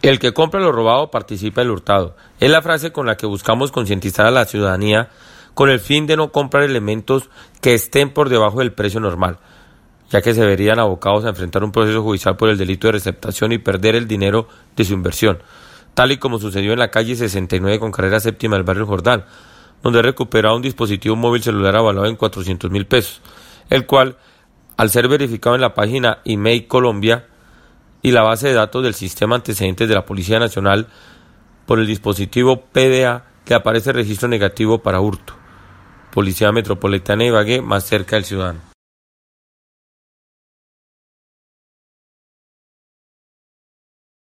El que compra lo robado participa del hurtado. Es la frase con la que buscamos concientizar a la ciudadanía con el fin de no comprar elementos que estén por debajo del precio normal, ya que se verían abocados a enfrentar un proceso judicial por el delito de receptación y perder el dinero de su inversión, tal y como sucedió en la calle 69 con carrera séptima del barrio Jordán, donde recuperaron un dispositivo móvil celular avalado en 400 mil pesos, el cual, al ser verificado en la página IMEI Colombia, y la base de datos del sistema antecedentes de la Policía Nacional por el dispositivo PDA que aparece registro negativo para hurto. Policía Metropolitana y Ibagué más cerca del ciudadano.